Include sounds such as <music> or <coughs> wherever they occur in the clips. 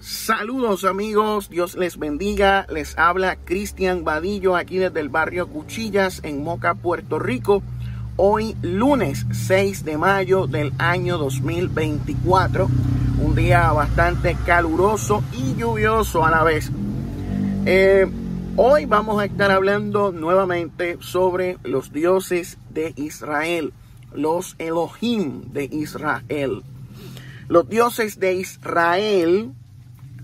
Saludos amigos, Dios les bendiga. Les habla Cristian Vadillo aquí desde el barrio Cuchillas en Moca, Puerto Rico. Hoy lunes 6 de mayo del año 2024. Un día bastante caluroso y lluvioso a la vez. Eh, hoy vamos a estar hablando nuevamente sobre los dioses de Israel, los Elohim de Israel. Los dioses de Israel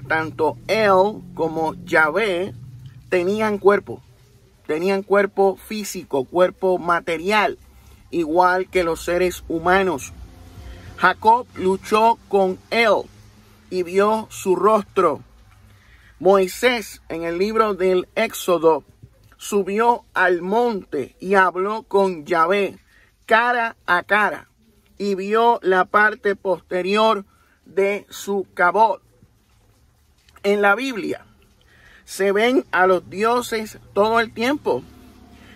tanto él como Yahvé tenían cuerpo, tenían cuerpo físico, cuerpo material, igual que los seres humanos. Jacob luchó con él y vio su rostro. Moisés en el libro del Éxodo subió al monte y habló con Yahvé cara a cara y vio la parte posterior de su cabot en la Biblia se ven a los dioses todo el tiempo.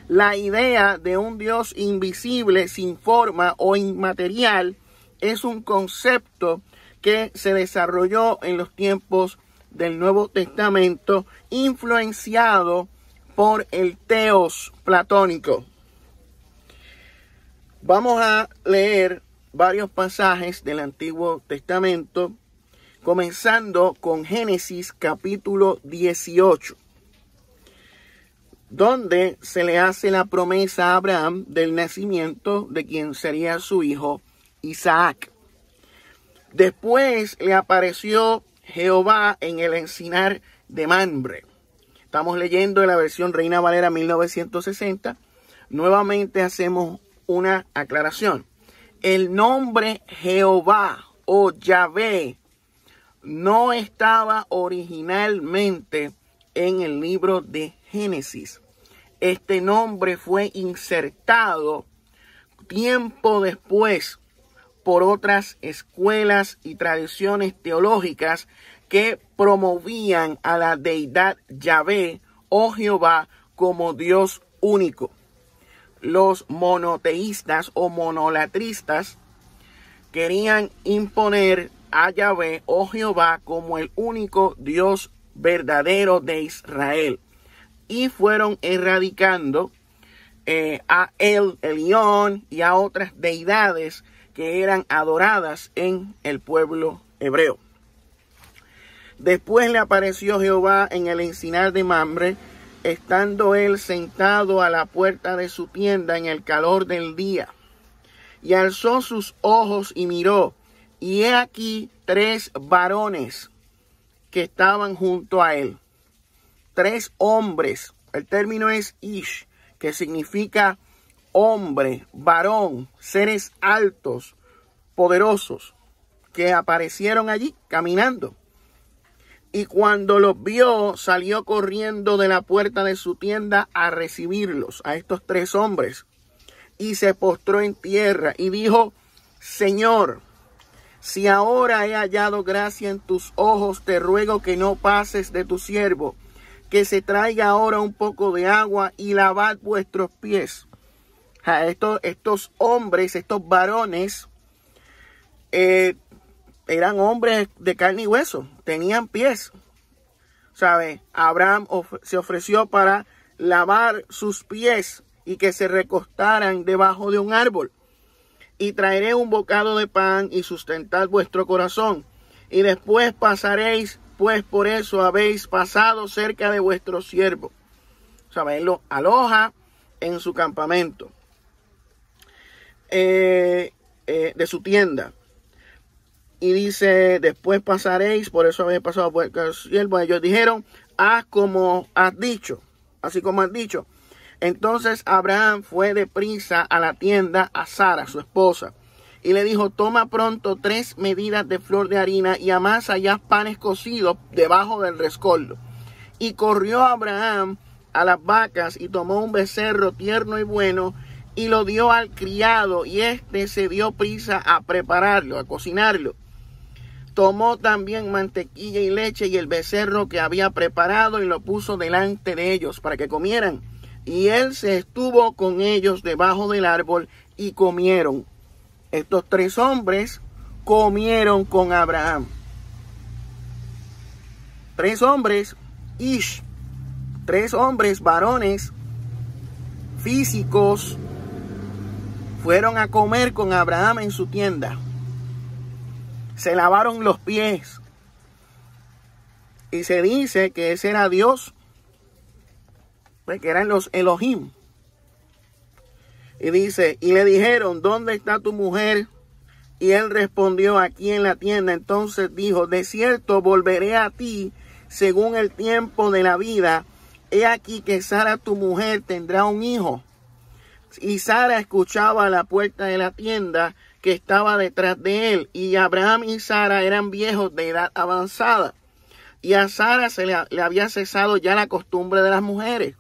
La idea de un Dios invisible, sin forma o inmaterial es un concepto que se desarrolló en los tiempos del Nuevo Testamento, influenciado por el teos platónico. Vamos a leer varios pasajes del Antiguo Testamento comenzando con Génesis capítulo 18, donde se le hace la promesa a Abraham del nacimiento de quien sería su hijo Isaac. Después le apareció Jehová en el encinar de Manbre. Estamos leyendo en la versión Reina Valera 1960. Nuevamente hacemos una aclaración. El nombre Jehová o Yahvé no estaba originalmente en el libro de Génesis. Este nombre fue insertado tiempo después por otras escuelas y tradiciones teológicas que promovían a la deidad Yahvé o Jehová como Dios único. Los monoteístas o monolatristas querían imponer a Yahvé, oh Jehová, como el único Dios verdadero de Israel. Y fueron erradicando a eh, a El león y a otras deidades que eran adoradas en el pueblo hebreo. Después le apareció Jehová en el encinar de Mamre, estando él sentado a la puerta de su tienda en el calor del día. Y alzó sus ojos y miró, y he aquí tres varones que estaban junto a él. Tres hombres. El término es ish, que significa hombre, varón, seres altos, poderosos, que aparecieron allí caminando. Y cuando los vio, salió corriendo de la puerta de su tienda a recibirlos, a estos tres hombres. Y se postró en tierra y dijo, Señor, si ahora he hallado gracia en tus ojos, te ruego que no pases de tu siervo, que se traiga ahora un poco de agua y lavad vuestros pies. A estos, estos hombres, estos varones, eh, eran hombres de carne y hueso, tenían pies. ¿Sabe? Abraham se ofreció para lavar sus pies y que se recostaran debajo de un árbol y traeré un bocado de pan y sustentad vuestro corazón. Y después pasaréis, pues por eso habéis pasado cerca de vuestro siervo. O lo aloja en su campamento, eh, eh, de su tienda. Y dice, después pasaréis, por eso habéis pasado por vuestro siervo. Ellos dijeron, haz como has dicho, así como has dicho. Entonces Abraham fue de prisa a la tienda a Sara, su esposa, y le dijo, toma pronto tres medidas de flor de harina y amasa ya panes cocidos debajo del rescoldo. Y corrió Abraham a las vacas y tomó un becerro tierno y bueno y lo dio al criado y éste se dio prisa a prepararlo, a cocinarlo. Tomó también mantequilla y leche y el becerro que había preparado y lo puso delante de ellos para que comieran. Y él se estuvo con ellos debajo del árbol y comieron. Estos tres hombres comieron con Abraham. Tres hombres, Ish, tres hombres varones físicos, fueron a comer con Abraham en su tienda. Se lavaron los pies. Y se dice que ese era Dios pues, que eran los Elohim. Y dice, y le dijeron, ¿dónde está tu mujer? Y él respondió, aquí en la tienda. Entonces dijo, de cierto volveré a ti según el tiempo de la vida. He aquí que Sara tu mujer tendrá un hijo. Y Sara escuchaba a la puerta de la tienda que estaba detrás de él. Y Abraham y Sara eran viejos de edad avanzada. Y a Sara se le, le había cesado ya la costumbre de las mujeres.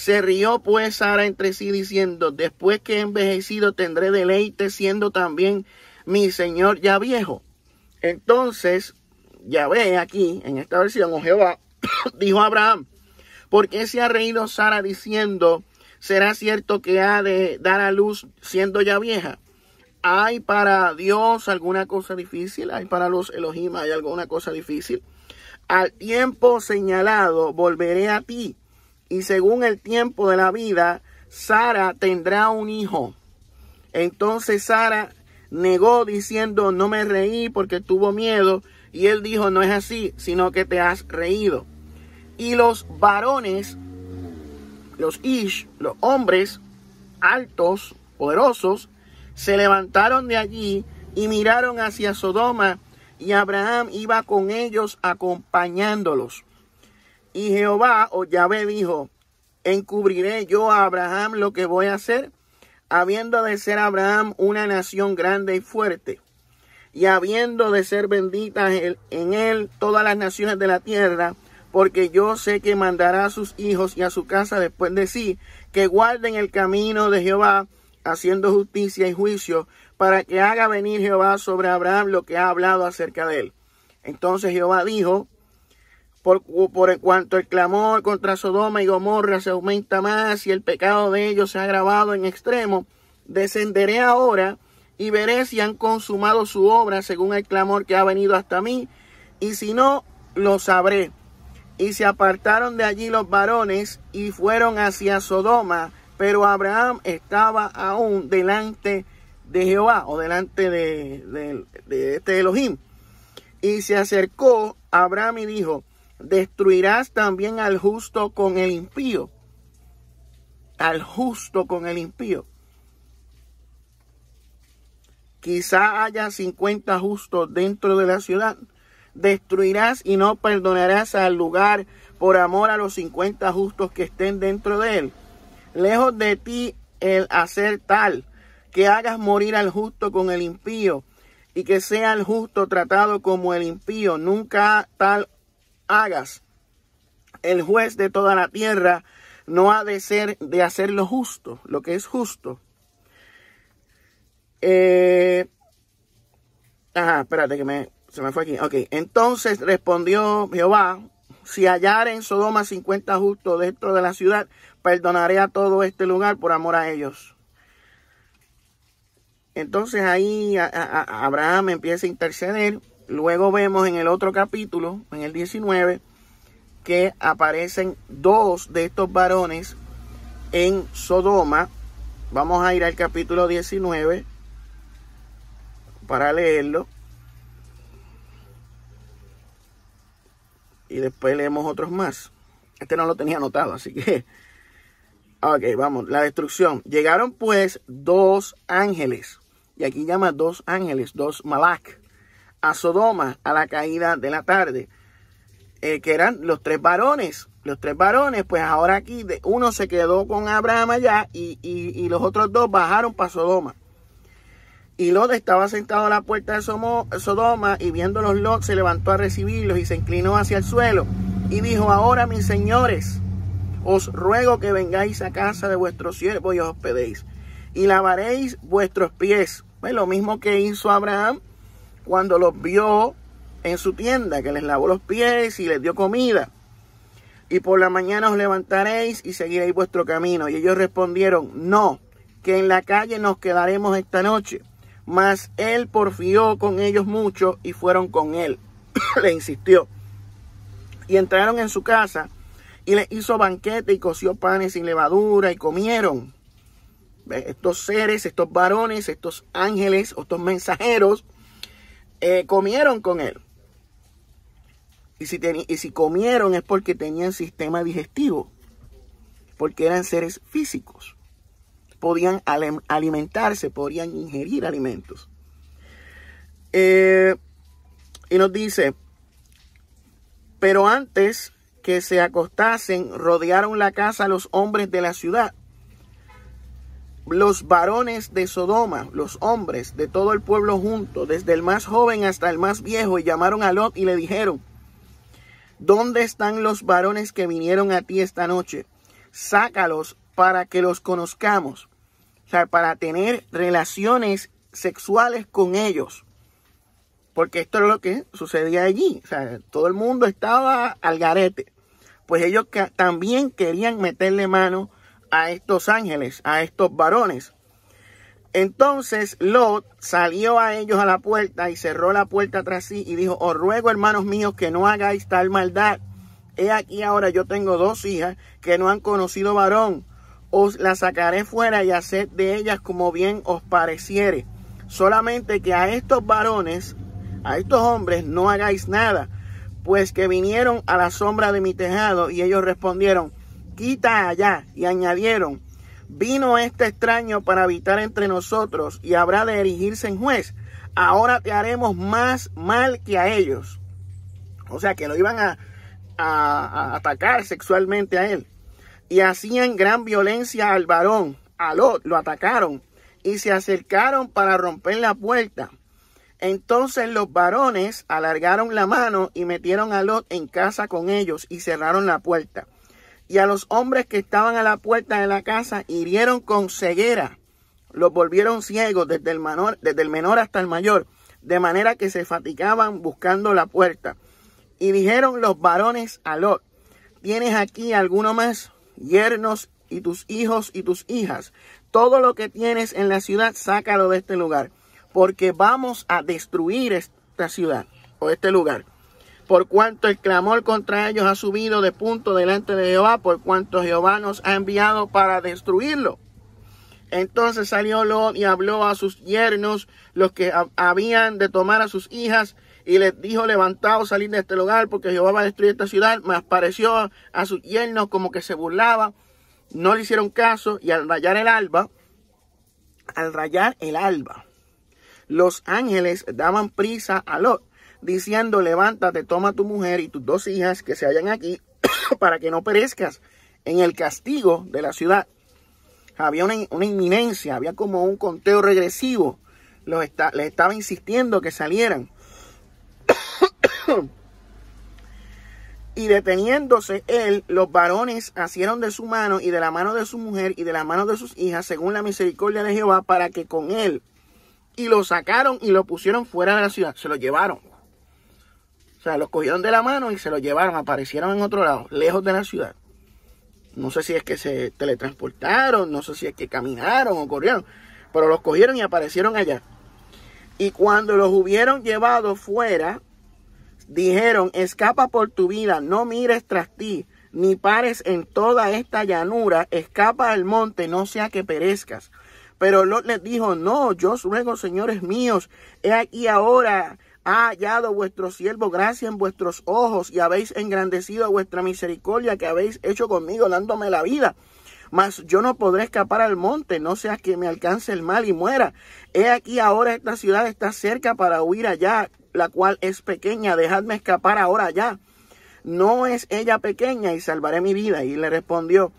Se rió pues Sara entre sí diciendo, después que he envejecido tendré deleite siendo también mi Señor ya viejo. Entonces, ya ve aquí en esta versión, o Jehová <coughs> dijo Abraham, ¿por qué se ha reído Sara diciendo, será cierto que ha de dar a luz siendo ya vieja? ¿Hay para Dios alguna cosa difícil? ¿Hay para los Elohim hay alguna cosa difícil? Al tiempo señalado volveré a ti y según el tiempo de la vida, Sara tendrá un hijo. Entonces Sara negó diciendo, no me reí porque tuvo miedo. Y él dijo, no es así, sino que te has reído. Y los varones, los Ish, los hombres altos, poderosos, se levantaron de allí y miraron hacia Sodoma. Y Abraham iba con ellos acompañándolos. Y Jehová o Yahvé dijo, encubriré yo a Abraham lo que voy a hacer, habiendo de ser Abraham una nación grande y fuerte, y habiendo de ser benditas en él todas las naciones de la tierra, porque yo sé que mandará a sus hijos y a su casa después de sí, que guarden el camino de Jehová, haciendo justicia y juicio, para que haga venir Jehová sobre Abraham lo que ha hablado acerca de él. Entonces Jehová dijo, por, cuanto el clamor contra Sodoma y Gomorra se aumenta más y el pecado de ellos se ha agravado en extremo, descenderé ahora y veré si han consumado su obra según el clamor que ha venido hasta mí, y si no, lo sabré. Y se apartaron de allí los varones y fueron hacia Sodoma, pero Abraham estaba aún delante de Jehová o delante de, de este Elohim. Y se acercó Abraham y dijo, destruirás también al justo con el impío. Al justo con el impío. Quizá haya 50 justos dentro de la ciudad. Destruirás y no perdonarás al lugar por amor a los 50 justos que estén dentro de él. Lejos de ti el hacer tal, que hagas morir al justo con el impío, y que sea el justo tratado como el impío. Nunca tal hagas. El juez de toda la tierra no ha de ser de hacer lo justo, lo que es justo. Eh, ajá, espérate que me, se me fue aquí. Ok, entonces respondió Jehová, si hallar en Sodoma 50 justos dentro de la ciudad, perdonaré a todo este lugar por amor a ellos. Entonces ahí Abraham empieza a interceder Luego vemos en el otro capítulo, en el 19, que aparecen dos de estos varones en Sodoma. Vamos a ir al capítulo 19 para leerlo. Y después leemos otros más. Este no lo tenía anotado, así que... Ok, vamos, la destrucción. Llegaron pues dos ángeles. Y aquí llama dos ángeles, dos malak a Sodoma a la caída de la tarde, eh, que eran los tres varones. Los tres varones, pues ahora aquí de, uno se quedó con Abraham allá y, los otros dos bajaron para Sodoma. Y Lot estaba sentado a la puerta de Sodoma y los Lot se levantó a recibirlos y se inclinó hacia el suelo y dijo, ahora mis señores, os ruego que vengáis a casa de vuestro siervo y os hospedéis y lavaréis vuestros pies. Pues, lo mismo que hizo Abraham cuando los vio en su tienda, que les lavó los pies y les dio comida. Y por la mañana os levantaréis y seguiréis vuestro camino. Y ellos respondieron, no, que en la calle nos quedaremos esta noche. Mas él porfió con ellos mucho y fueron con él. <coughs> le insistió. Y entraron en su casa y le hizo banquete y coció panes sin levadura y comieron. Estos seres, estos varones, estos ángeles, estos mensajeros eh, comieron con él. Y si, y si comieron es porque tenían sistema digestivo, porque eran seres físicos. Podían alimentarse, podían ingerir alimentos. Eh, y nos dice, pero antes que se acostasen, rodearon la casa a los hombres de la ciudad los varones de Sodoma, los hombres de todo el pueblo junto, desde el más joven hasta el más viejo, llamaron a Lot y le dijeron, ¿dónde están los varones que vinieron a ti esta noche? Sácalos para que los conozcamos, o sea, para tener relaciones sexuales con ellos. Porque esto es lo que sucedía allí, o sea, todo el mundo estaba al garete. Pues ellos también querían meterle mano a estos ángeles, a estos varones. Entonces Lot salió a ellos a la puerta y cerró la puerta tras sí y dijo, os oh, ruego hermanos míos que no hagáis tal maldad. He aquí ahora yo tengo dos hijas que no han conocido varón. Os las sacaré fuera y haced de ellas como bien os pareciere. Solamente que a estos varones, a estos hombres, no hagáis nada, pues que vinieron a la sombra de mi tejado y ellos respondieron, allá. Y añadieron, vino este extraño para habitar entre nosotros y habrá de erigirse en juez. Ahora te haremos más mal que a ellos. O sea que lo iban a, a atacar sexualmente a él. Y hacían gran violencia al varón. A Lot lo atacaron y se acercaron para romper la puerta. Entonces los varones alargaron la mano y metieron a Lot en casa con ellos y cerraron la puerta y a los hombres que estaban a la puerta de la casa hirieron con ceguera. Los volvieron ciegos desde el, menor, desde el menor hasta el mayor, de manera que se fatigaban buscando la puerta. Y dijeron los varones a Lot, ¿tienes aquí alguno más? Yernos y tus hijos y tus hijas. Todo lo que tienes en la ciudad, sácalo de este lugar, porque vamos a destruir esta ciudad o este lugar por cuanto el clamor contra ellos ha subido de punto delante de Jehová, por cuanto Jehová nos ha enviado para destruirlo. Entonces salió Lot y habló a sus yernos, los que habían de tomar a sus hijas, y les dijo, levantaos, salid de este lugar, porque Jehová va a destruir esta ciudad. Mas pareció a sus yernos como que se burlaba, no le hicieron caso, y al rayar el alba, al rayar el alba, los ángeles daban prisa a Lot diciendo, levántate, toma tu mujer y tus dos hijas que se hallan aquí <coughs> para que no perezcas en el castigo de la ciudad. Había una, inminencia, había como un conteo regresivo. Los les estaba insistiendo que salieran. <coughs> y deteniéndose él, los varones asieron de su mano y de la mano de su mujer y de la mano de sus hijas, según la misericordia de Jehová, para que con él. Y lo sacaron y lo pusieron fuera de la ciudad. Se lo llevaron. O sea, los cogieron de la mano y se los llevaron, aparecieron en otro lado, lejos de la ciudad. No sé si es que se teletransportaron, no sé si es que caminaron o corrieron, pero los cogieron y aparecieron allá. Y cuando los hubieron llevado fuera, dijeron, escapa por tu vida, no mires tras ti, ni pares en toda esta llanura, escapa al monte, no sea que perezcas. Pero Lot les dijo, no, yo ruego, señores míos, he aquí ahora ha hallado vuestro siervo gracia en vuestros ojos y habéis engrandecido vuestra misericordia que habéis hecho conmigo dándome la vida. Mas yo no podré escapar al monte, no sea que me alcance el mal y muera. He aquí ahora esta ciudad está cerca para huir allá, la cual es pequeña, dejadme escapar ahora allá. No es ella pequeña y salvaré mi vida. Y le respondió,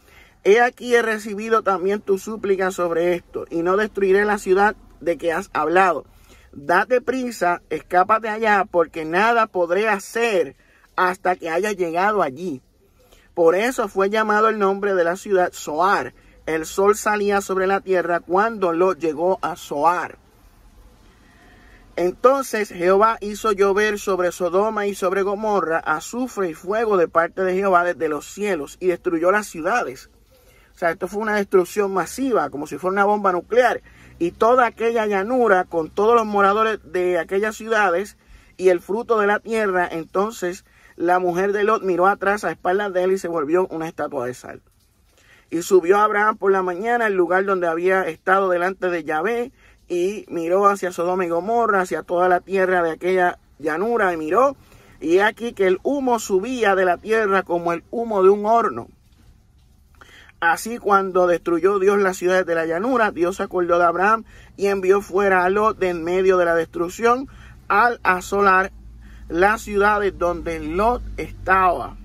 he aquí he recibido también tu súplica sobre esto, y no destruiré la ciudad de que has hablado date prisa, escápate allá, porque nada podré hacer hasta que haya llegado allí. Por eso fue llamado el nombre de la ciudad Soar. El sol salía sobre la tierra cuando lo llegó a Soar. Entonces Jehová hizo llover sobre Sodoma y sobre Gomorra azufre y fuego de parte de Jehová desde los cielos y destruyó las ciudades sea, esto fue una destrucción masiva, como si fuera una bomba nuclear. Y toda aquella llanura con todos los moradores de aquellas ciudades y el fruto de la tierra, entonces la mujer de Lot miró atrás a espaldas de él y se volvió una estatua de sal. Y subió Abraham por la mañana al lugar donde había estado delante de Yahvé y miró hacia Sodoma y Gomorra, hacia toda la tierra de aquella llanura y miró. Y aquí que el humo subía de la tierra como el humo de un horno. Así cuando destruyó Dios las ciudades de la llanura, Dios se acordó de Abraham y envió fuera a Lot de en medio de la destrucción al asolar las ciudades donde Lot estaba.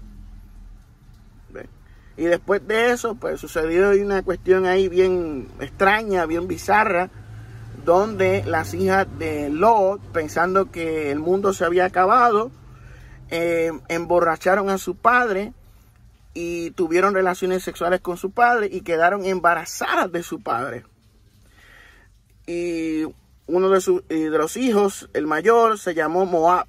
Y después de eso, pues sucedió una cuestión ahí bien extraña, bien bizarra, donde las hijas de Lot, pensando que el mundo se había acabado, eh, emborracharon a su padre y tuvieron relaciones sexuales con su padre y quedaron embarazadas de su padre. Y uno de, sus los hijos, el mayor, se llamó Moab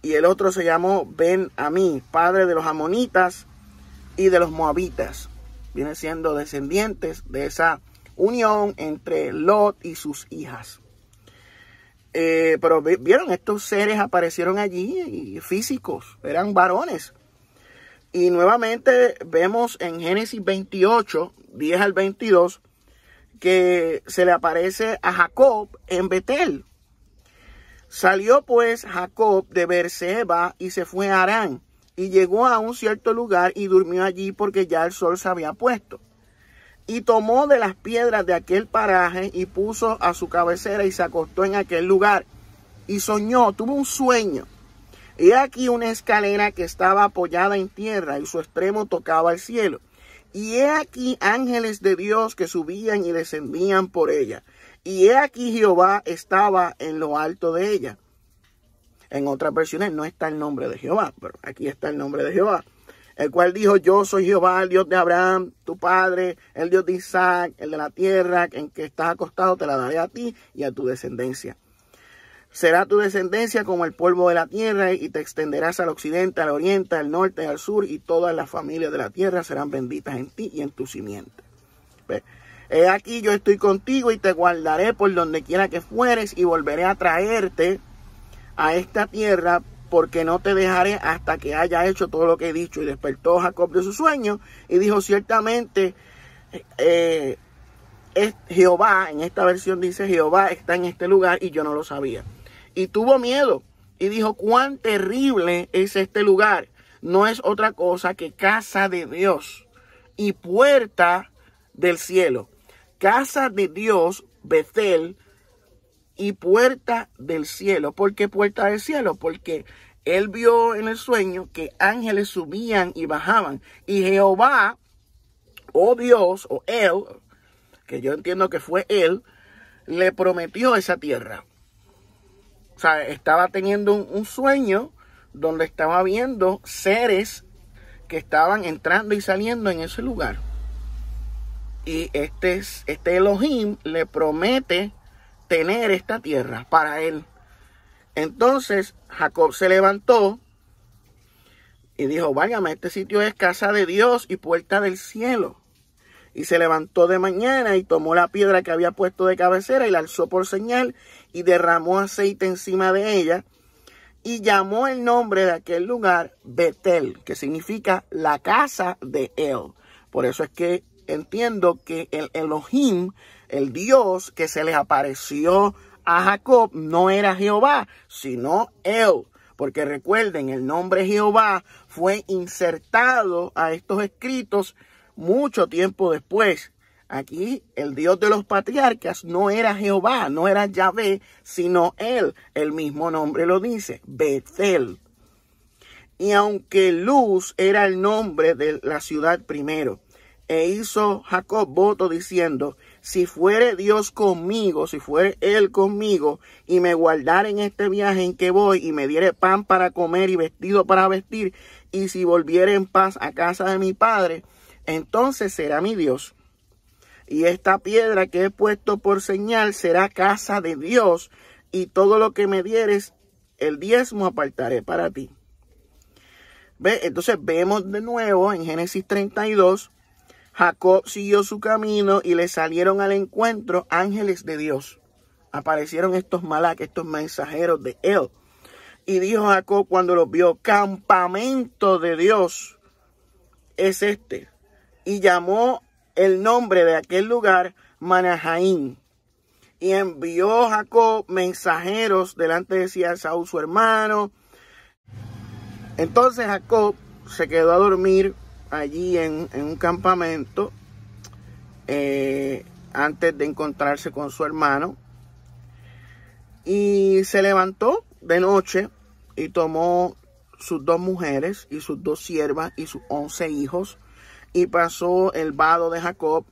y el otro se llamó Ben Amí, padre de los amonitas y de los moabitas. Vienen siendo descendientes de esa unión entre Lot y sus hijas. Eh, pero vieron, estos seres aparecieron allí físicos, eran varones. Y nuevamente vemos en Génesis 28, 10 al 22, que se le aparece a Jacob en Betel. Salió pues Jacob de Berseba y se fue a Arán y llegó a un cierto lugar y durmió allí porque ya el sol se había puesto. Y tomó de las piedras de aquel paraje y puso a su cabecera y se acostó en aquel lugar. Y soñó, tuvo un sueño He aquí una escalera que estaba apoyada en tierra y su extremo tocaba el cielo. Y he aquí ángeles de Dios que subían y descendían por ella. Y he aquí Jehová estaba en lo alto de ella. En otras versiones no está el nombre de Jehová, pero aquí está el nombre de Jehová. El cual dijo, yo soy Jehová, el Dios de Abraham, tu padre, el Dios de Isaac, el de la tierra en que estás acostado, te la daré a ti y a tu descendencia. Será tu descendencia como el polvo de la tierra y te extenderás al occidente, al oriente, al norte, al sur y todas las familias de la tierra serán benditas en ti y en tu simiente. he aquí yo estoy contigo y te guardaré por donde quiera que fueres y volveré a traerte a esta tierra porque no te dejaré hasta que haya hecho todo lo que he dicho. Y despertó Jacob de su sueño y dijo ciertamente, eh, Jehová, en esta versión dice Jehová está en este lugar y yo no lo sabía y tuvo miedo y dijo, cuán terrible es este lugar. No es otra cosa que casa de Dios y puerta del cielo. Casa de Dios, Betel, y puerta del cielo. ¿Por qué puerta del cielo? Porque él vio en el sueño que ángeles subían y bajaban. Y Jehová, o oh Dios, o él, que yo entiendo que fue él, le prometió esa tierra. O sea, estaba teniendo un, sueño donde estaba viendo seres que estaban entrando y saliendo en ese lugar. Y este, este Elohim le promete tener esta tierra para él. Entonces Jacob se levantó y dijo, váyame, este sitio es casa de Dios y puerta del cielo. Y se levantó de mañana y tomó la piedra que había puesto de cabecera y la alzó por señal y derramó aceite encima de ella y llamó el nombre de aquel lugar Betel, que significa la casa de El. Por eso es que entiendo que el Elohim, el Dios que se les apareció a Jacob, no era Jehová, sino El. Porque recuerden, el nombre Jehová fue insertado a estos escritos mucho tiempo después. Aquí el Dios de los patriarcas no era Jehová, no era Yahvé, sino él. El mismo nombre lo dice, Betel. Y aunque Luz era el nombre de la ciudad primero, e hizo Jacob voto diciendo, si fuere Dios conmigo, si fuere Él conmigo, y me guardare en este viaje en que voy, y me diere pan para comer y vestido para vestir, y si volviere en paz a casa de mi padre, entonces será mi Dios, y esta piedra que he puesto por señal será casa de Dios, y todo lo que me dieres, el diezmo apartaré para ti. ¿Ve? Entonces vemos de nuevo en Génesis 32, Jacob siguió su camino y le salieron al encuentro ángeles de Dios. Aparecieron estos malak, estos mensajeros de él. Y dijo Jacob cuando los vio, campamento de Dios es este. Y llamó el nombre de aquel lugar Manahaín. Y envió Jacob mensajeros delante de sí a Saúl su hermano. Entonces Jacob se quedó a dormir allí en, un campamento eh, antes de encontrarse con su hermano. Y se levantó de noche y tomó sus dos mujeres y sus dos siervas y sus once hijos y pasó el vado de Jacob,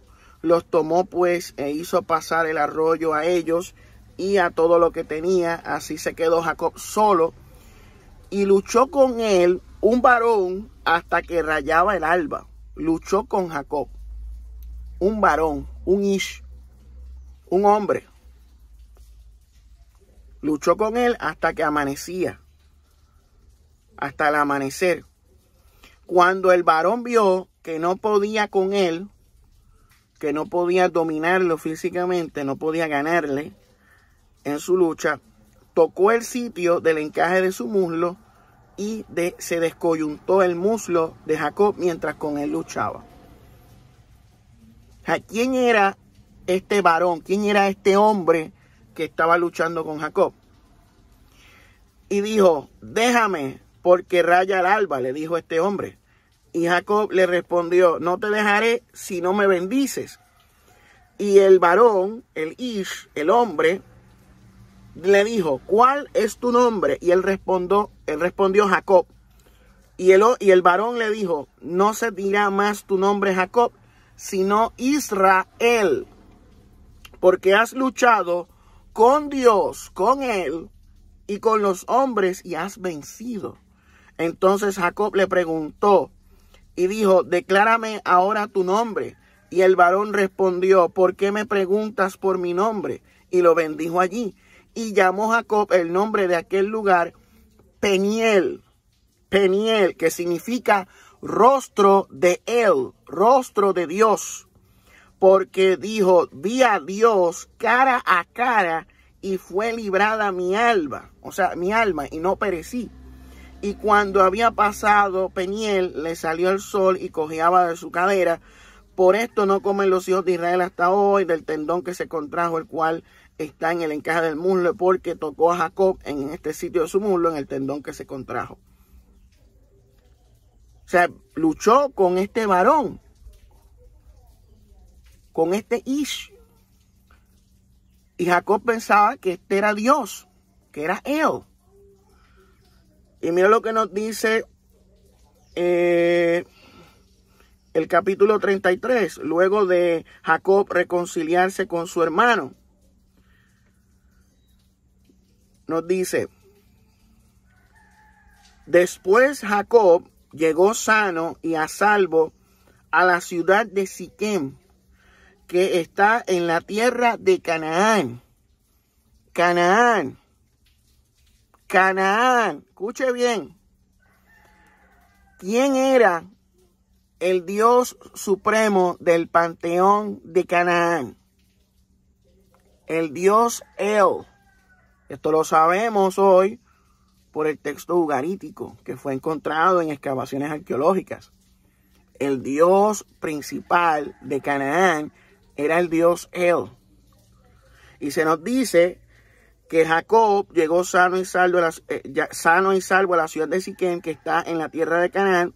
los tomó pues e hizo pasar el arroyo a ellos y a todo lo que tenía. Así se quedó Jacob solo y luchó con él un varón hasta que rayaba el alba. Luchó con Jacob. Un varón, un ish, un hombre. Luchó con él hasta que amanecía, hasta el amanecer. Cuando el varón vio que no podía con él, que no podía dominarlo físicamente, no podía ganarle en su lucha, tocó el sitio del encaje de su muslo y se descoyuntó el muslo de Jacob mientras con él luchaba. ¿Quién era este varón? ¿Quién era este hombre que estaba luchando con Jacob? Y dijo, déjame porque raya el alba, le dijo este hombre. Y Jacob le respondió, no te dejaré si no me bendices. Y el varón, el Ish, el hombre, le dijo, ¿cuál es tu nombre? Y él respondió, él respondió Jacob. Y el, y el varón le dijo, no se dirá más tu nombre Jacob, sino Israel, porque has luchado con Dios, con él y con los hombres y has vencido. Entonces Jacob le preguntó, y dijo, declárame ahora tu nombre. Y el varón respondió, ¿por qué me preguntas por mi nombre? Y lo bendijo allí. Y llamó Jacob el nombre de aquel lugar Peniel, Peniel, que significa rostro de él, rostro de Dios. Porque dijo, vi a Dios cara a cara y fue librada mi alma, o sea, mi alma, y no perecí y cuando había pasado Peniel le salió el sol y cojeaba de su cadera. Por esto no comen los hijos de Israel hasta hoy del tendón que se contrajo, el cual está en el encaje del muslo, porque tocó a Jacob en este sitio de su muslo, en el tendón que se contrajo. O sea, luchó con este varón, con este Ish. Y Jacob pensaba que este era Dios, que era él. Y mira lo que nos dice eh, el capítulo 33, luego de Jacob reconciliarse con su hermano. Nos dice, después Jacob llegó sano y a salvo a la ciudad de Siquem, que está en la tierra de Canaán. Canaán Canaán, escuche bien, ¿quién era el Dios supremo del panteón de Canaán? El Dios El. Esto lo sabemos hoy por el texto ugarítico que fue encontrado en excavaciones arqueológicas. El Dios principal de Canaán era el Dios El. Y se nos dice que Jacob llegó sano y, salvo a la, eh, sano y salvo a la ciudad de Siquem, que está en la tierra de Canaán,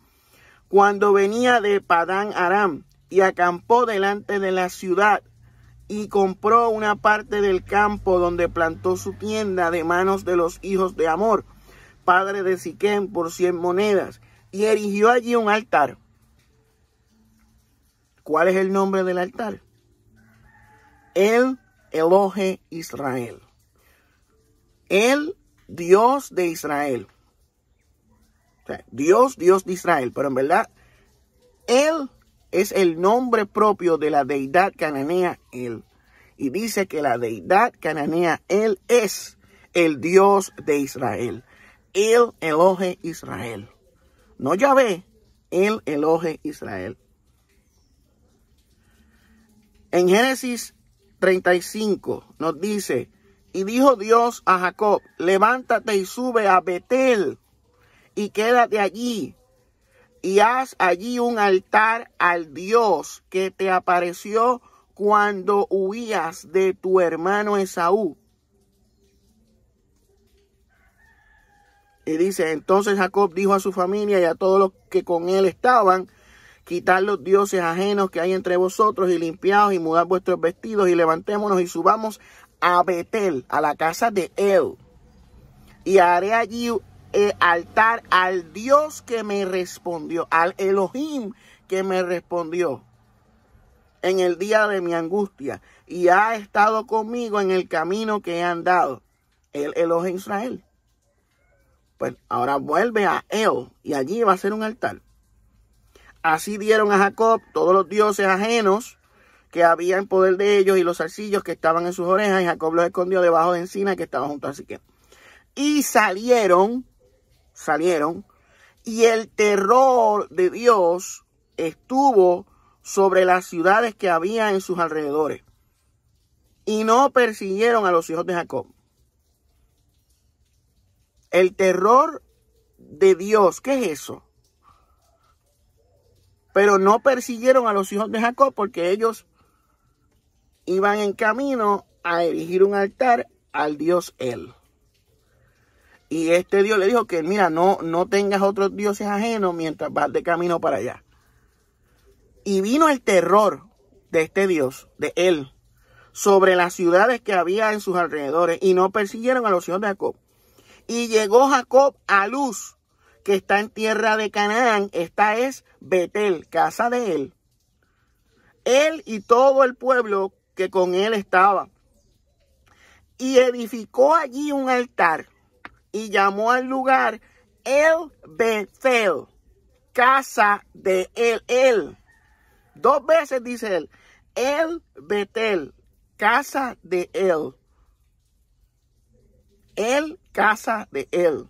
cuando venía de Padán Aram y acampó delante de la ciudad y compró una parte del campo donde plantó su tienda de manos de los hijos de Amor, padre de Siquem, por cien monedas, y erigió allí un altar. ¿Cuál es el nombre del altar? El Eloge Israel el Dios de Israel. Dios, Dios de Israel. Pero en verdad, Él es el nombre propio de la deidad cananea, Él. Y dice que la deidad cananea, Él es el Dios de Israel. Él eloge Israel. No Yahvé, Él eloge Israel. En Génesis 35 nos dice, y dijo Dios a Jacob, levántate y sube a Betel y quédate allí y haz allí un altar al Dios que te apareció cuando huías de tu hermano Esaú. Y dice, entonces Jacob dijo a su familia y a todos los que con él estaban, quitar los dioses ajenos que hay entre vosotros y limpiados y mudad vuestros vestidos y levantémonos y subamos a Betel, a la casa de El, y haré allí el eh, altar al Dios que me respondió, al Elohim que me respondió en el día de mi angustia y ha estado conmigo en el camino que he andado, el Elohim Israel. Pues ahora vuelve a El y allí va a ser un altar. Así dieron a Jacob todos los dioses ajenos que había en poder de ellos y los zarcillos que estaban en sus orejas, y Jacob los escondió debajo de encina que estaba junto a que Y salieron, salieron, y el terror de Dios estuvo sobre las ciudades que había en sus alrededores. Y no persiguieron a los hijos de Jacob. El terror de Dios, ¿qué es eso? Pero no persiguieron a los hijos de Jacob porque ellos iban en camino a erigir un altar al dios él. Y este dios le dijo que, mira, no, no tengas otros dioses ajenos mientras vas de camino para allá. Y vino el terror de este dios, de él, sobre las ciudades que había en sus alrededores y no persiguieron a los hijos de Jacob. Y llegó Jacob a Luz, que está en tierra de Canaán. Esta es Betel, casa de él. Él y todo el pueblo que con él estaba. Y edificó allí un altar y llamó al lugar El Betel. casa de él. él. Dos veces dice él, El Betel. casa de él. El casa de él.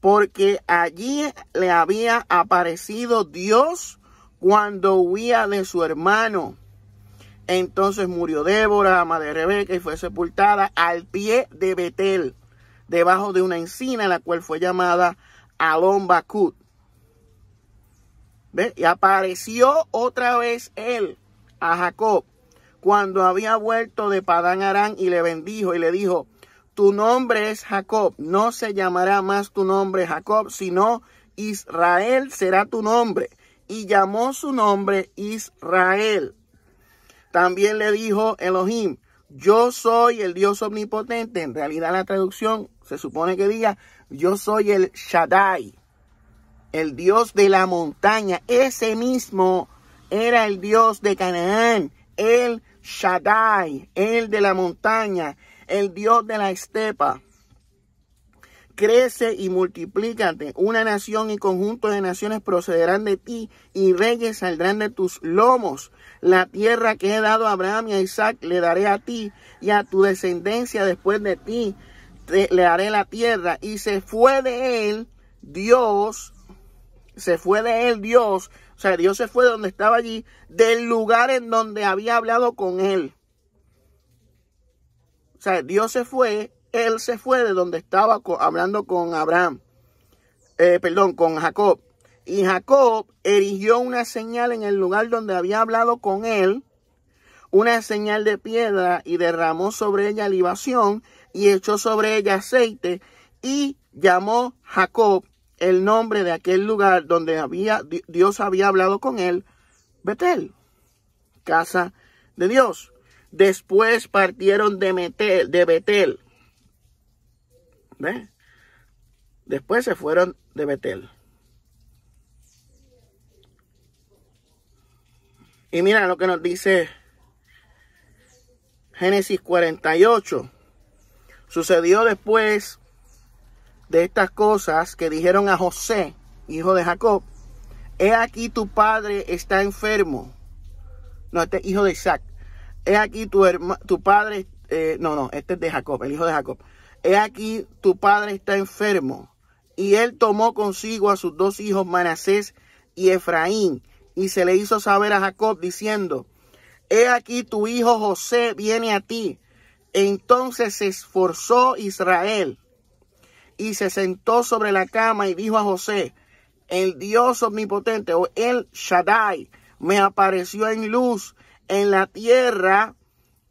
Porque allí le había aparecido Dios cuando huía de su hermano entonces murió Débora, ama de Rebeca, y fue sepultada al pie de Betel, debajo de una encina, la cual fue llamada Alon Bakut. Y apareció otra vez él a Jacob cuando había vuelto de Padán Arán y le bendijo y le dijo, tu nombre es Jacob, no se llamará más tu nombre Jacob, sino Israel será tu nombre. Y llamó su nombre Israel. También le dijo Elohim, yo soy el Dios omnipotente. En realidad la traducción se supone que diga, yo soy el Shaddai, el Dios de la montaña. Ese mismo era el Dios de Canaán, el Shaddai, el de la montaña, el Dios de la estepa. Crece y multiplícate. Una nación y conjunto de naciones procederán de ti y reyes saldrán de tus lomos. La tierra que he dado a Abraham y a Isaac le daré a ti y a tu descendencia después de ti. le daré la tierra. Y se fue de él Dios. Se fue de él Dios. O sea, Dios se fue de donde estaba allí, del lugar en donde había hablado con él. O sea, Dios se fue, él se fue de donde estaba hablando con Abraham. Eh, perdón, con Jacob. Y Jacob erigió una señal en el lugar donde había hablado con él, una señal de piedra, y derramó sobre ella libación, y echó sobre ella aceite, y llamó Jacob el nombre de aquel lugar donde había, Dios había hablado con él, Betel, casa de Dios. Después partieron de, Betel. De Betel. Después se fueron de Betel. Y mira lo que nos dice Génesis 48. Sucedió después de estas cosas que dijeron a José, hijo de Jacob, he aquí tu padre está enfermo. No, este es hijo de Isaac. He aquí tu, tu padre, eh, no, no, este es de Jacob, el hijo de Jacob. He aquí tu padre está enfermo. Y él tomó consigo a sus dos hijos Manasés y Efraín y se le hizo saber a Jacob diciendo, He aquí tu hijo José viene a ti. Entonces se esforzó Israel y se sentó sobre la cama y dijo a José, el Dios omnipotente o el Shaddai me apareció en luz en la tierra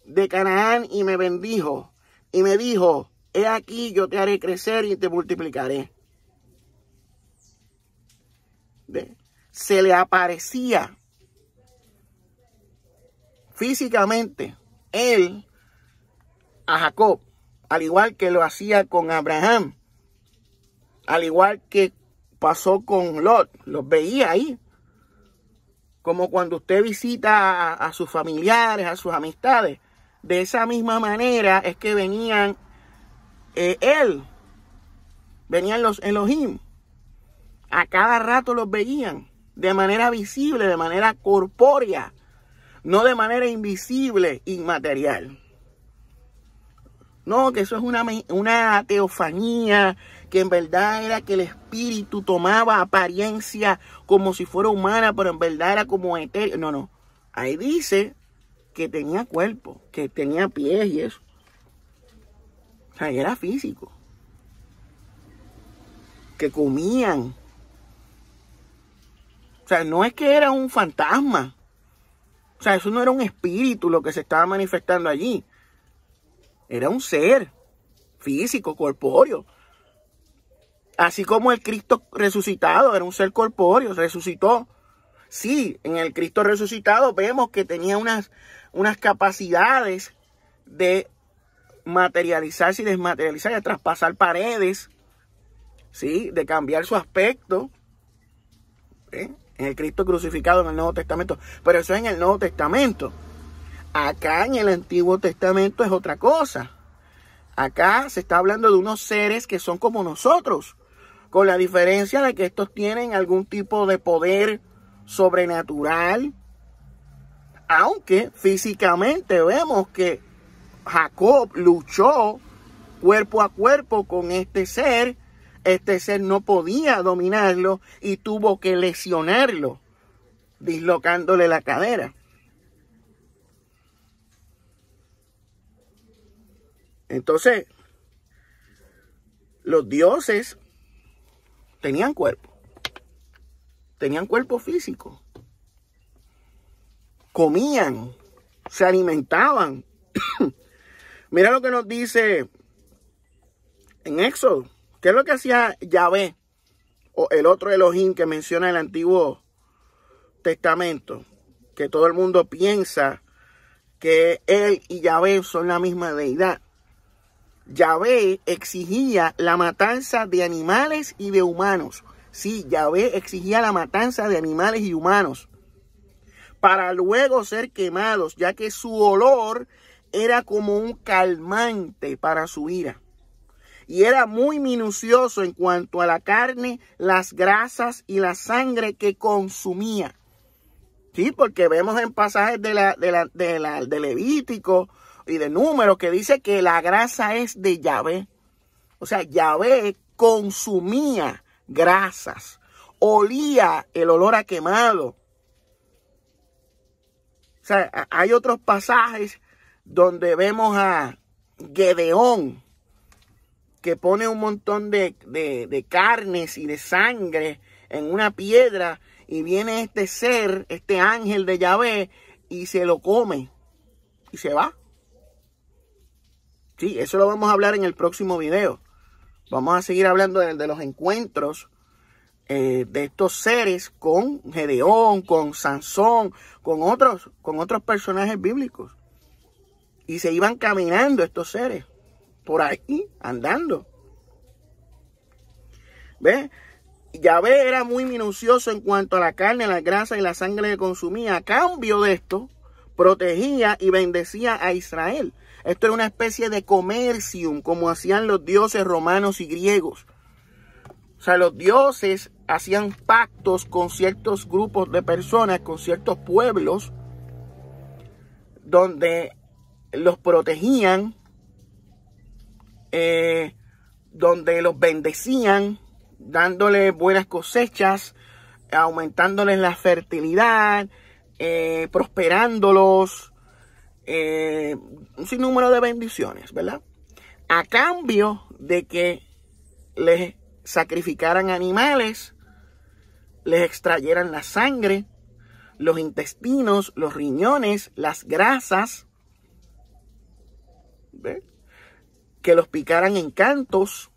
de Canaán y me bendijo y me dijo, he aquí yo te haré crecer y te multiplicaré. ¿Ve? se le aparecía físicamente él a Jacob, al igual que lo hacía con Abraham, al igual que pasó con Lot, los veía ahí. Como cuando usted visita a, sus familiares, a sus amistades. De esa misma manera es que venían eh, él, venían los Elohim. A cada rato los veían de manera visible, de manera corpórea, no de manera invisible, inmaterial. No, que eso es una, una teofanía, que en verdad era que el espíritu tomaba apariencia como si fuera humana, pero en verdad era como etéreo. No, no. Ahí dice que tenía cuerpo, que tenía pies y eso. O sea, era físico. Que comían, o sea, no es que era un fantasma. O sea, eso no era un espíritu lo que se estaba manifestando allí. Era un ser físico, corpóreo. Así como el Cristo resucitado era un ser corpóreo, resucitó. Sí, en el Cristo resucitado vemos que tenía unas, unas capacidades de materializarse y desmaterializarse, de traspasar paredes, ¿sí? de cambiar su aspecto. ¿eh? en el Cristo crucificado en el Nuevo Testamento. Pero eso es en el Nuevo Testamento. Acá en el Antiguo Testamento es otra cosa. Acá se está hablando de unos seres que son como nosotros, con la diferencia de que estos tienen algún tipo de poder sobrenatural, aunque físicamente vemos que Jacob luchó cuerpo a cuerpo con este ser este ser no podía dominarlo y tuvo que lesionarlo, dislocándole la cadera. Entonces, los dioses tenían cuerpo, tenían cuerpo físico, comían, se alimentaban. <coughs> Mira lo que nos dice en Éxodo ¿Qué es lo que hacía Yahvé? O el otro Elohim que menciona el Antiguo Testamento. Que todo el mundo piensa que él y Yahvé son la misma deidad. Yahvé exigía la matanza de animales y de humanos. Sí, Yahvé exigía la matanza de animales y humanos para luego ser quemados, ya que su olor era como un calmante para su ira y era muy minucioso en cuanto a la carne, las grasas y la sangre que consumía. Sí, porque vemos en pasajes de, la, Levítico y de Números que dice que la grasa es de Yahvé. O sea, Yahvé consumía grasas, olía el olor a quemado. O sea, hay otros pasajes donde vemos a Gedeón que pone un montón de, carnes y de sangre en una piedra y viene este ser, este ángel de Yahvé y se lo come y se va. Sí, eso lo vamos a hablar en el próximo video. Vamos a seguir hablando de, los encuentros eh, de estos seres con Gedeón, con Sansón, con otros, con otros personajes bíblicos. Y se iban caminando estos seres por ahí andando. ve, Yahvé era muy minucioso en cuanto a la carne, la grasa y la sangre que consumía. A cambio de esto, protegía y bendecía a Israel. Esto era una especie de comercium, como hacían los dioses romanos y griegos. O sea, los dioses hacían pactos con ciertos grupos de personas, con ciertos pueblos, donde los protegían eh, donde los bendecían, dándoles buenas cosechas, aumentándoles la fertilidad, eh, prosperándolos, eh, un sinnúmero de bendiciones, ¿verdad? A cambio de que les sacrificaran animales, les extrayeran la sangre, los intestinos, los riñones, las grasas. ¿ves? que los picaran en cantos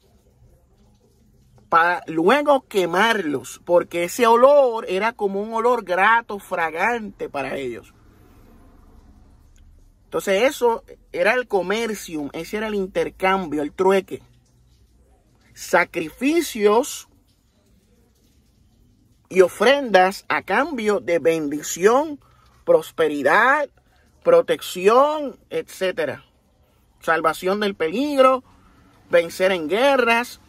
para luego quemarlos, porque ese olor era como un olor grato, fragante para ellos. Entonces eso era el comercio, ese era el intercambio, el trueque. Sacrificios y ofrendas a cambio de bendición, prosperidad, protección, etcétera salvación del peligro, vencer en guerras.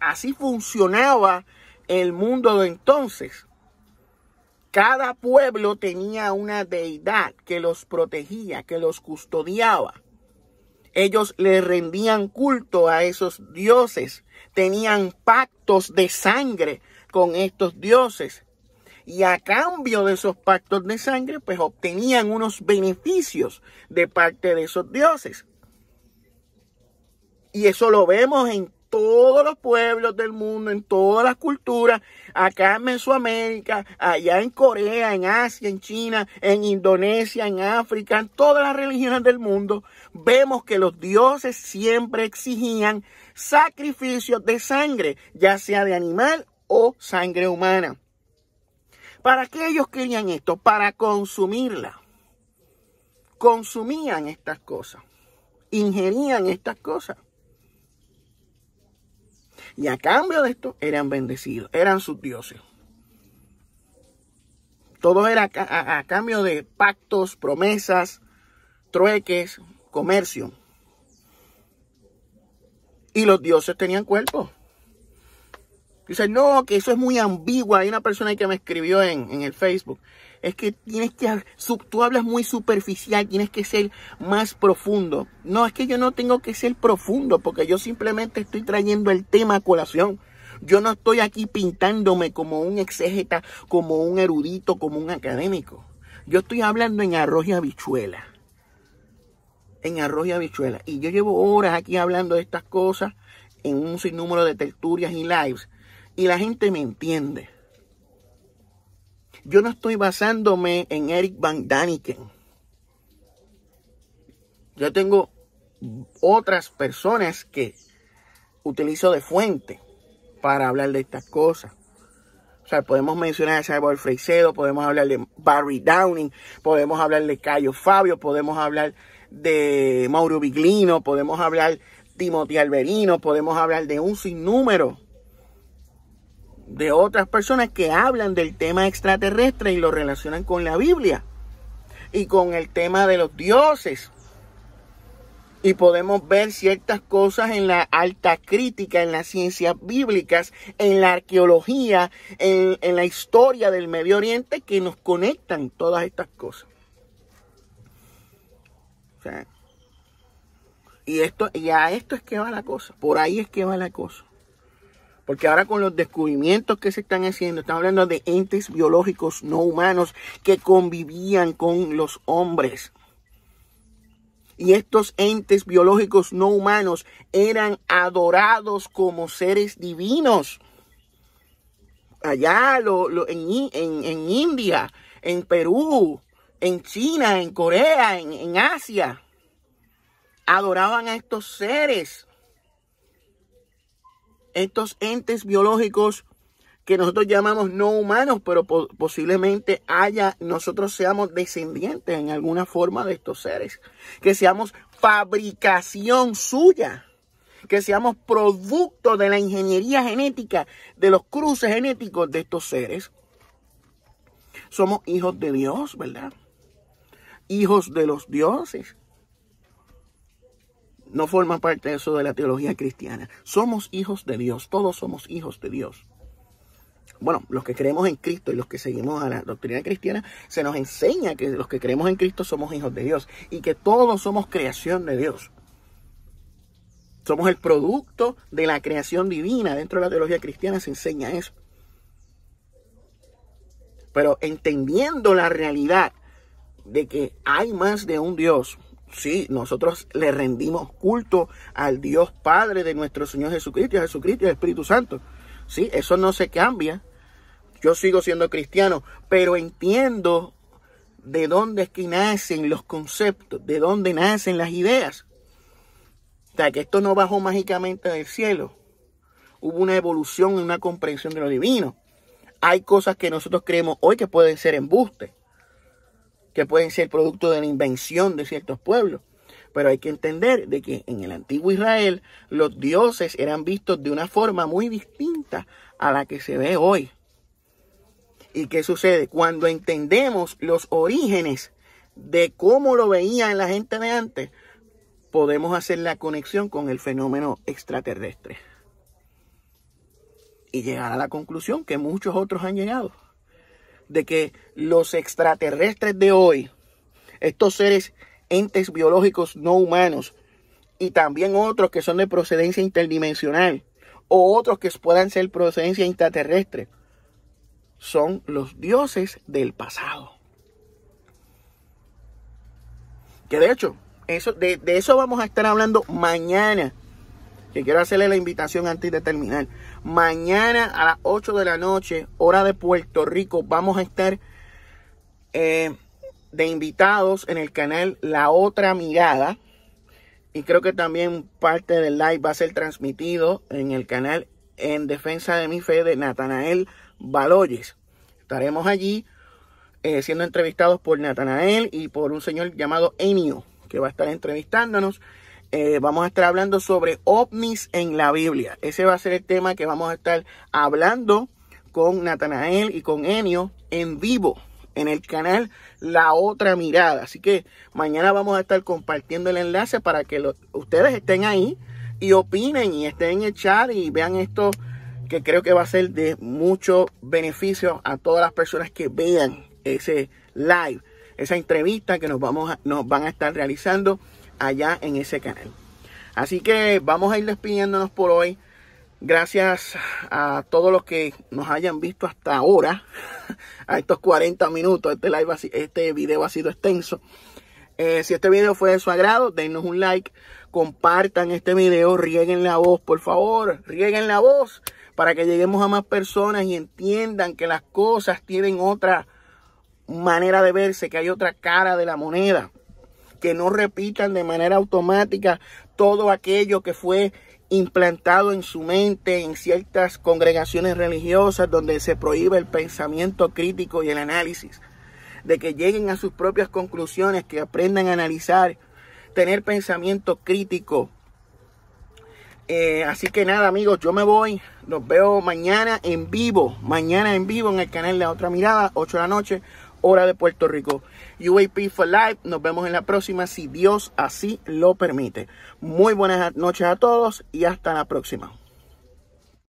Así funcionaba el mundo de entonces. Cada pueblo tenía una deidad que los protegía, que los custodiaba. Ellos le rendían culto a esos dioses, tenían pactos de sangre con estos dioses. Y a cambio de esos pactos de sangre, pues obtenían unos beneficios de parte de esos dioses. Y eso lo vemos en todos los pueblos del mundo, en todas las culturas, acá en Mesoamérica, allá en Corea, en Asia, en China, en Indonesia, en África, en todas las religiones del mundo, vemos que los dioses siempre exigían sacrificios de sangre, ya sea de animal o sangre humana. ¿Para qué ellos querían esto? Para consumirla. Consumían estas cosas, ingerían estas cosas. Y a cambio de esto eran bendecidos, eran sus dioses. Todo era a, cambio de pactos, promesas, trueques, comercio. Y los dioses tenían cuerpo. Dice, no, que eso es muy ambiguo. Hay una persona que me escribió en, en el Facebook es que tienes que, tú hablas muy superficial, tienes que ser más profundo. No, es que yo no tengo que ser profundo porque yo simplemente estoy trayendo el tema a colación. Yo no estoy aquí pintándome como un exégeta, como un erudito, como un académico. Yo estoy hablando en arroz y habichuela. En arroz y habichuela. Y yo llevo horas aquí hablando de estas cosas en un sinnúmero de tertulias y lives. Y la gente me entiende. Yo no estoy basándome en Eric Van Daniken. Yo tengo otras personas que utilizo de fuente para hablar de estas cosas. O sea, podemos mencionar a Salvador Freicedo, podemos hablar de Barry Downing, podemos hablar de Cayo Fabio, podemos hablar de Mauro Biglino, podemos hablar de Timothy Alberino, podemos hablar de un sinnúmero de otras personas que hablan del tema extraterrestre y lo relacionan con la Biblia y con el tema de los dioses. Y podemos ver ciertas cosas en la alta crítica, en las ciencias bíblicas, en la arqueología, en, la historia del Medio Oriente que nos conectan todas estas cosas. y, esto, y a esto es que va la cosa, por ahí es que va la cosa. Porque ahora con los descubrimientos que se están haciendo, están hablando de entes biológicos no humanos que convivían con los hombres. Y estos entes biológicos no humanos eran adorados como seres divinos. Allá en, India, en Perú, en China, en Corea, en, en Asia. Adoraban a estos seres estos entes biológicos que nosotros llamamos no humanos, pero posiblemente haya, nosotros seamos descendientes en alguna forma de estos seres, que seamos fabricación suya, que seamos producto de la ingeniería genética, de los cruces genéticos de estos seres. Somos hijos de Dios, ¿verdad? Hijos de los dioses no forma parte de eso de la teología cristiana. Somos hijos de Dios, todos somos hijos de Dios. Bueno, los que creemos en Cristo y los que seguimos a la doctrina cristiana, se nos enseña que los que creemos en Cristo somos hijos de Dios y que todos somos creación de Dios. Somos el producto de la creación divina. Dentro de la teología cristiana se enseña eso. Pero entendiendo la realidad de que hay más de un Dios, Sí, nosotros le rendimos culto al Dios Padre de nuestro Señor Jesucristo, Jesucristo y Espíritu Santo. Sí, eso no se cambia. Yo sigo siendo cristiano, pero entiendo de dónde es que nacen los conceptos, de dónde nacen las ideas. O sea, que esto no bajó mágicamente del cielo. Hubo una evolución, una comprensión de lo divino. Hay cosas que nosotros creemos hoy que pueden ser embustes que pueden ser producto de la invención de ciertos pueblos. Pero hay que entender de que en el antiguo Israel los dioses eran vistos de una forma muy distinta a la que se ve hoy. ¿Y qué sucede? Cuando entendemos los orígenes de cómo lo veía la gente de antes, podemos hacer la conexión con el fenómeno extraterrestre. Y llegar a la conclusión que muchos otros han llegado de que los extraterrestres de hoy, estos seres, entes biológicos no humanos, y también otros que son de procedencia interdimensional, o otros que puedan ser procedencia extraterrestre, son los dioses del pasado. Que de hecho, eso, de, de eso vamos a estar hablando mañana que quiero hacerle la invitación antes de terminar. Mañana a las 8 de la noche, hora de Puerto Rico, vamos a estar eh, de invitados en el canal La Otra Mirada. Y creo que también parte del live va a ser transmitido en el canal En Defensa de mi Fe de Natanael Baloyes. Estaremos allí eh, siendo entrevistados por Natanael y por un señor llamado Enio, que va a estar entrevistándonos. Eh, vamos a estar hablando sobre ovnis en la Biblia. Ese va a ser el tema que vamos a estar hablando con Natanael y con Enio en vivo en el canal La Otra Mirada. Así que mañana vamos a estar compartiendo el enlace para que ustedes estén ahí y opinen y estén en el chat y vean esto que creo que va a ser de mucho beneficio a todas las personas que vean ese live, esa entrevista que nos, vamos nos van a estar realizando allá en ese canal. Así que vamos a ir despidiéndonos por hoy. Gracias a todos los que nos hayan visto hasta ahora, <laughs> a estos 40 minutos. Este, live, este video ha sido extenso. Eh, si este video fue de su agrado, denos un like, compartan este video, rieguen la voz, por favor, rieguen la voz para que lleguemos a más personas y entiendan que las cosas tienen otra manera de verse, que hay otra cara de la moneda que no repitan de manera automática todo aquello que fue implantado en su mente en ciertas congregaciones religiosas donde se prohíbe el pensamiento crítico y el análisis, de que lleguen a sus propias conclusiones, que aprendan a analizar, tener pensamiento crítico. Eh, así que nada amigos, yo me voy, Nos veo mañana en vivo, mañana en vivo en el canal de Otra Mirada, 8 de la noche hora de Puerto Rico. UAP for Life, nos vemos en la próxima si Dios así lo permite. Muy buenas noches a todos y hasta la próxima.